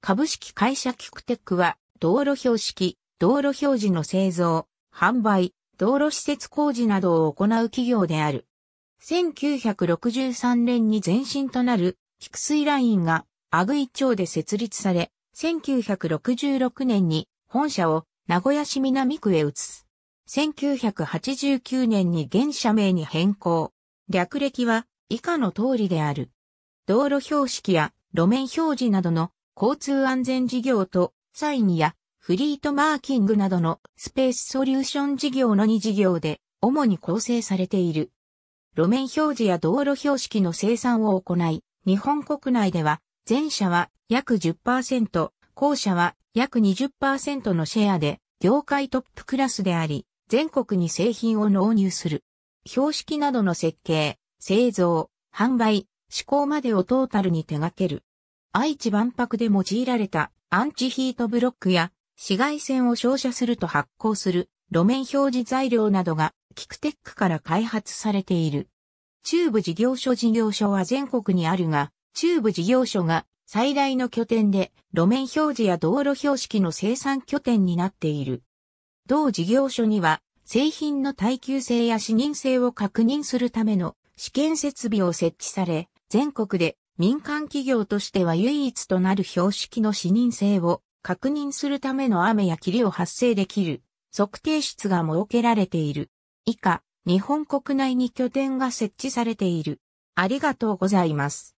株式会社キュクテックは、道路標識、道路表示の製造、販売、道路施設工事などを行う企業である。1963年に前身となる、菊水ラインが、阿久井町で設立され、1966年に本社を名古屋市南区へ移す。1989年に現社名に変更。略歴は以下の通りである。道路標識や路面表示などの交通安全事業と、サインやフリートマーキングなどのスペースソリューション事業の2事業で、主に構成されている。路面表示や道路標識の生産を行い、日本国内では、前者は約10%、後者は約20%のシェアで、業界トップクラスであり、全国に製品を納入する。標識などの設計、製造、販売、施行までをトータルに手掛ける。愛知万博で用いられたアンチヒートブロックや紫外線を照射すると発光する路面表示材料などがキクテックから開発されている。中部事業所事業所は全国にあるが、中部事業所が最大の拠点で路面表示や道路標識の生産拠点になっている。同事業所には製品の耐久性や視認性を確認するための試験設備を設置され、全国で民間企業としては唯一となる標識の視認性を確認するための雨や霧を発生できる測定室が設けられている。以下、日本国内に拠点が設置されている。ありがとうございます。